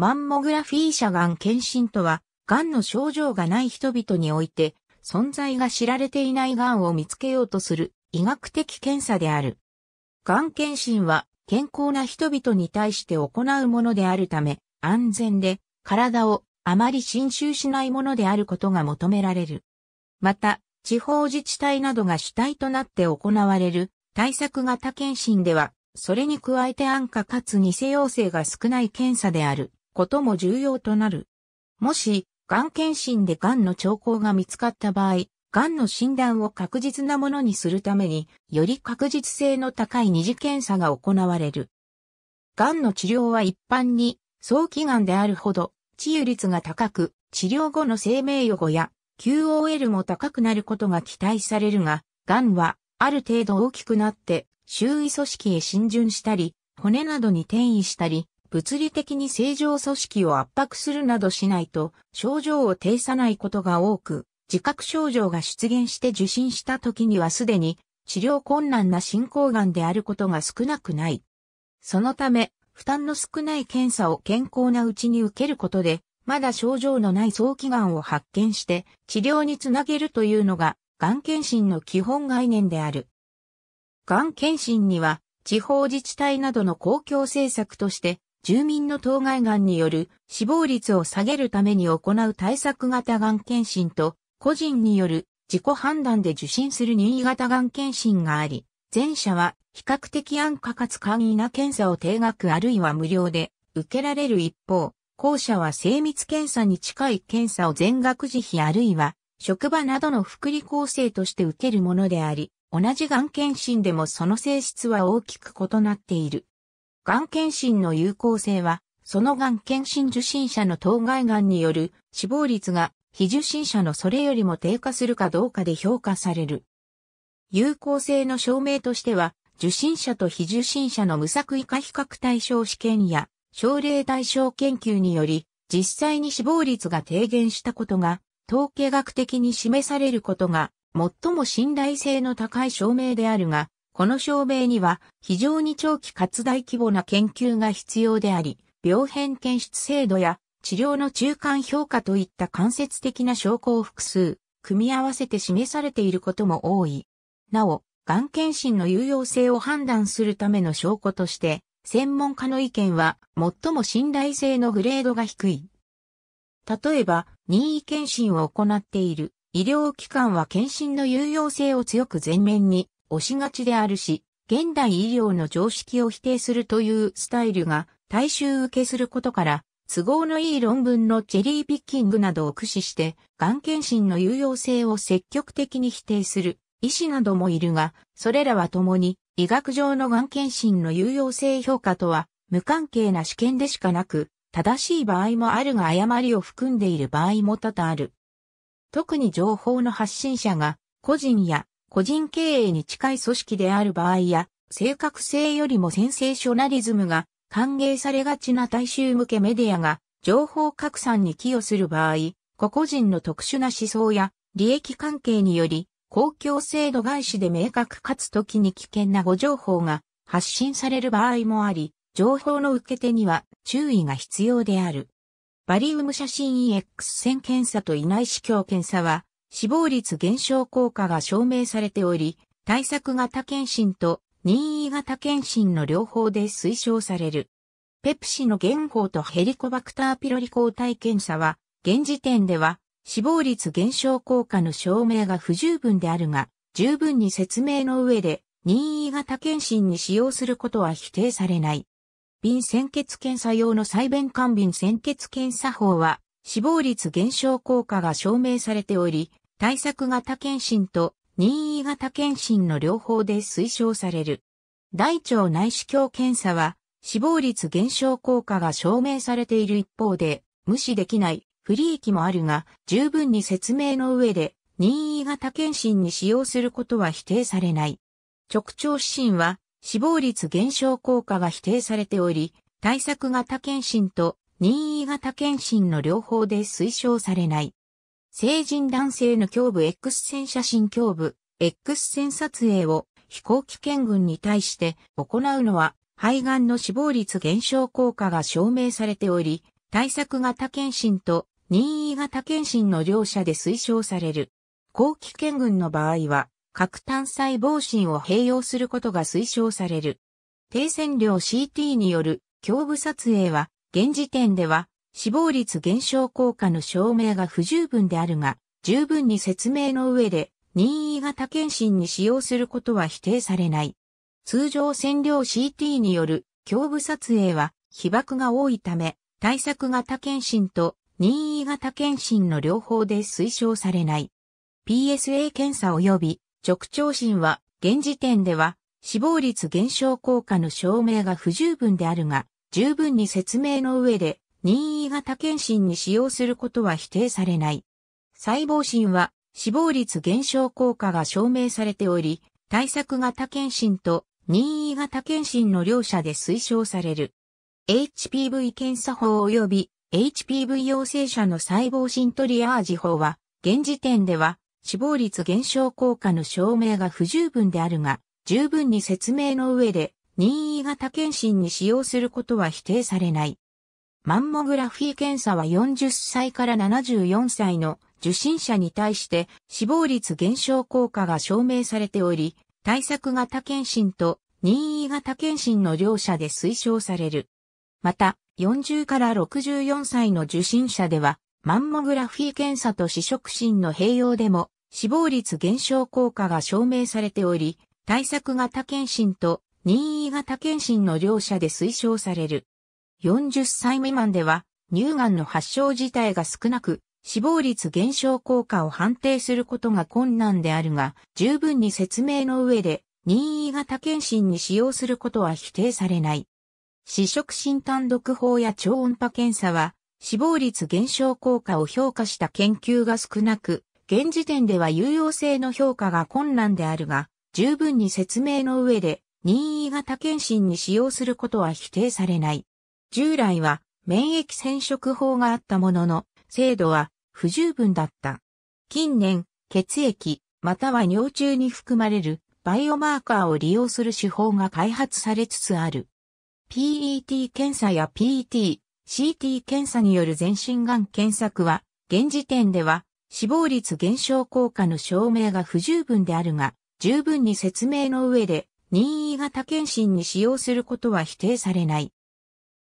マンモグラフィー社がん検診とは、がんの症状がない人々において、存在が知られていないがんを見つけようとする医学的検査である。がん検診は健康な人々に対して行うものであるため、安全で体をあまり侵襲しないものであることが求められる。また、地方自治体などが主体となって行われる対策型検診では、それに加えて安価かつ偽陽性が少ない検査である。ことも重要となる。もし、がん検診でがんの兆候が見つかった場合、がんの診断を確実なものにするために、より確実性の高い二次検査が行われる。がんの治療は一般に、早期がんであるほど、治癒率が高く、治療後の生命予後や QOL も高くなることが期待されるが、がんは、ある程度大きくなって、周囲組織へ浸潤したり、骨などに転移したり、物理的に正常組織を圧迫するなどしないと症状を呈さないことが多く、自覚症状が出現して受診した時にはすでに治療困難な進行がんであることが少なくない。そのため、負担の少ない検査を健康なうちに受けることで、まだ症状のない早期がんを発見して治療につなげるというのが、がん検診の基本概念である。がん検診には、地方自治体などの公共政策として住民の当該がんによる死亡率を下げるために行う対策型がん検診と、個人による自己判断で受診する任意型がん検診があり、前者は比較的安価かつ簡易な検査を定額あるいは無料で受けられる一方、後者は精密検査に近い検査を全額自費あるいは職場などの福利厚生として受けるものであり、同じがん検診でもその性質は大きく異なっている。がん検診の有効性は、そのがん検診受診者の当該がんによる死亡率が非受診者のそれよりも低下するかどうかで評価される。有効性の証明としては、受診者と非受診者の無作為化比較対象試験や、症例対象研究により、実際に死亡率が低減したことが、統計学的に示されることが、最も信頼性の高い証明であるが、この証明には非常に長期かつ大規模な研究が必要であり、病変検出制度や治療の中間評価といった間接的な証拠を複数、組み合わせて示されていることも多い。なお、がん検診の有用性を判断するための証拠として、専門家の意見は最も信頼性のグレードが低い。例えば、任意検診を行っている医療機関は検診の有用性を強く前面に押しがちであるし、現代医療の常識を否定するというスタイルが大衆受けすることから、都合のいい論文のチェリーピッキングなどを駆使して、がん検診の有用性を積極的に否定する医師などもいるが、それらは共に医学上のがん検診の有用性評価とは無関係な試験でしかなく、正しい場合もあるが誤りを含んでいる場合も多々ある。特に情報の発信者が個人や個人経営に近い組織である場合や、正確性よりもセンセーショナリズムが歓迎されがちな大衆向けメディアが情報拡散に寄与する場合、個々人の特殊な思想や利益関係により、公共制度外視で明確かつ時に危険な誤情報が発信される場合もあり、情報の受け手には注意が必要である。バリウム写真 EX 線検査と胃内視鏡検査は、死亡率減少効果が証明されており、対策型検診と任意型検診の両方で推奨される。ペプシの原法とヘリコバクターピロリ抗体検査は、現時点では死亡率減少効果の証明が不十分であるが、十分に説明の上で任意型検診に使用することは否定されない。便潜血検査用の細便管便潜血検査法は死亡率減少効果が証明されており、対策型検診と任意型検診の両方で推奨される。大腸内視鏡検査は死亡率減少効果が証明されている一方で無視できない不利益もあるが十分に説明の上で任意型検診に使用することは否定されない。直腸指針は死亡率減少効果が否定されており、対策型検診と任意型検診の両方で推奨されない。成人男性の胸部 X 線写真胸部 X 線撮影を飛行機見群に対して行うのは肺がんの死亡率減少効果が証明されており、対策型検診と任意型検診の両者で推奨される。後期見群の場合は、核単細胞診を併用することが推奨される。低線量 CT による胸部撮影は、現時点では死亡率減少効果の証明が不十分であるが、十分に説明の上で、任意型検診に使用することは否定されない。通常線量 CT による胸部撮影は被爆が多いため、対策型検診と任意型検診の両方で推奨されない。PSA 検査及び直腸診は現時点では死亡率減少効果の証明が不十分であるが、十分に説明の上で任意型検診に使用することは否定されない。細胞診は死亡率減少効果が証明されており、対策型検診と任意型検診の両者で推奨される。HPV 検査法及び HPV 陽性者の細胞診トリアージ法は、現時点では死亡率減少効果の証明が不十分であるが、十分に説明の上で任意型検診に使用することは否定されない。マンモグラフィー検査は40歳から74歳の受診者に対して死亡率減少効果が証明されており、対策型検診と任意型検診の両者で推奨される。また、40から64歳の受診者では、マンモグラフィー検査と試食診の併用でも死亡率減少効果が証明されており、対策型検診と任意型検診の両者で推奨される。40歳未満では、乳がんの発症自体が少なく、死亡率減少効果を判定することが困難であるが、十分に説明の上で、任意型検診に使用することは否定されない。死食診断毒法や超音波検査は、死亡率減少効果を評価した研究が少なく、現時点では有用性の評価が困難であるが、十分に説明の上で、任意型検診に使用することは否定されない。従来は免疫染色法があったものの、精度は不十分だった。近年、血液、または尿中に含まれるバイオマーカーを利用する手法が開発されつつある。PET 検査や PET、CT 検査による全身がん検索は、現時点では死亡率減少効果の証明が不十分であるが、十分に説明の上で任意型検診に使用することは否定されない。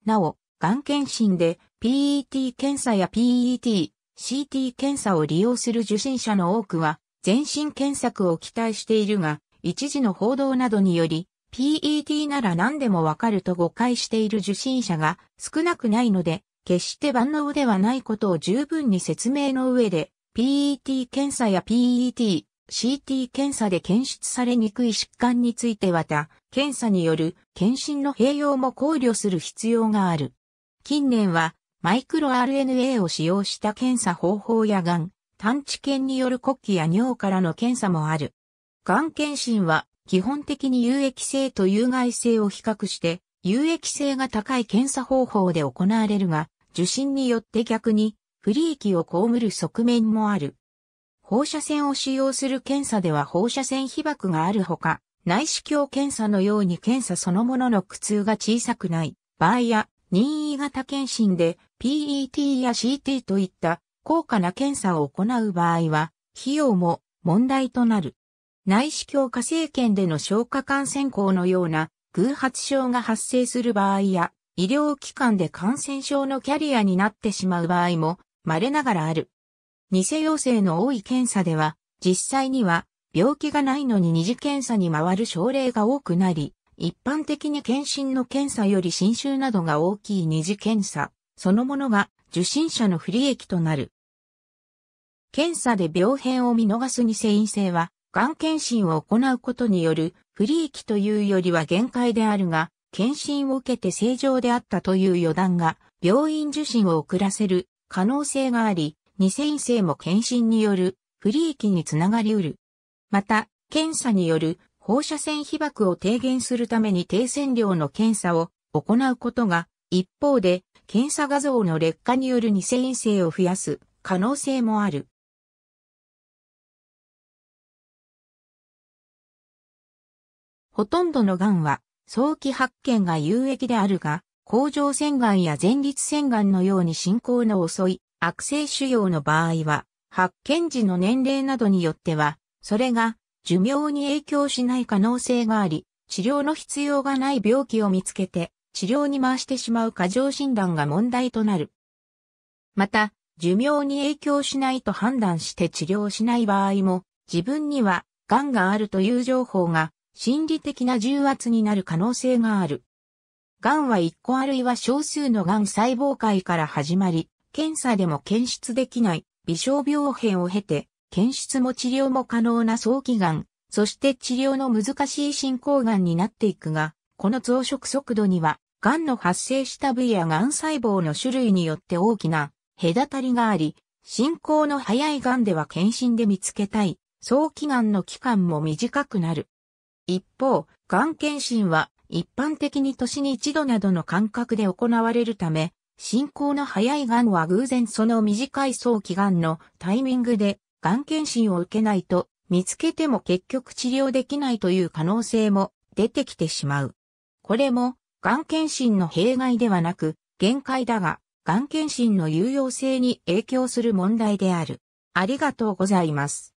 なお、がん検診で PET 検査や PET、CT 検査を利用する受診者の多くは、全身検索を期待しているが、一時の報道などにより、PET なら何でもわかると誤解している受診者が少なくないので、決して万能ではないことを十分に説明の上で、PET 検査や PET、CT 検査で検出されにくい疾患については他、検査による検診の併用も考慮する必要がある。近年は、マイクロ RNA を使用した検査方法やがん、探知犬による国旗や尿からの検査もある。がん検診は、基本的に有益性と有害性を比較して、有益性が高い検査方法で行われるが、受診によって逆に不利益を被る側面もある。放射線を使用する検査では放射線被曝があるほか、内視鏡検査のように検査そのものの苦痛が小さくない場合や、任意型検診で PET や CT といった高価な検査を行う場合は、費用も問題となる。内視鏡下生検での消化管染孔のような偶発症が発生する場合や、医療機関で感染症のキャリアになってしまう場合も稀ながらある。偽陽性の多い検査では、実際には病気がないのに二次検査に回る症例が多くなり、一般的に検診の検査より侵襲などが大きい二次検査、そのものが受診者の不利益となる。検査で病変を見逃す偽陰性は、がん検診を行うことによる不利益というよりは限界であるが、検診を受けて正常であったという予断が病院受診を遅らせる可能性があり、二線性も検診による不利益につながり得る。また、検査による放射線被曝を低減するために低線量の検査を行うことが、一方で、検査画像の劣化による二線陰性を増やす可能性もある。ほとんどの癌は早期発見が有益であるが、甲状腺癌や前立腺癌のように進行の遅い悪性腫瘍の場合は、発見時の年齢などによっては、それが寿命に影響しない可能性があり、治療の必要がない病気を見つけて、治療に回してしまう過剰診断が問題となる。また、寿命に影響しないと判断して治療しない場合も、自分には癌があるという情報が心理的な重圧になる可能性がある。癌は1個あるいは少数の癌細胞界から始まり、検査でも検出できない微小病変を経て、検出も治療も可能な早期がん、そして治療の難しい進行がんになっていくが、この増殖速度には、がんの発生した部位やがん細胞の種類によって大きな隔たりがあり、進行の早いがんでは検診で見つけたい、早期がんの期間も短くなる。一方、がん検診は一般的に年に一度などの間隔で行われるため、進行の早い癌は偶然その短い早期癌のタイミングで、癌検診を受けないと、見つけても結局治療できないという可能性も出てきてしまう。これも、癌検診の弊害ではなく、限界だが、癌検診の有用性に影響する問題である。ありがとうございます。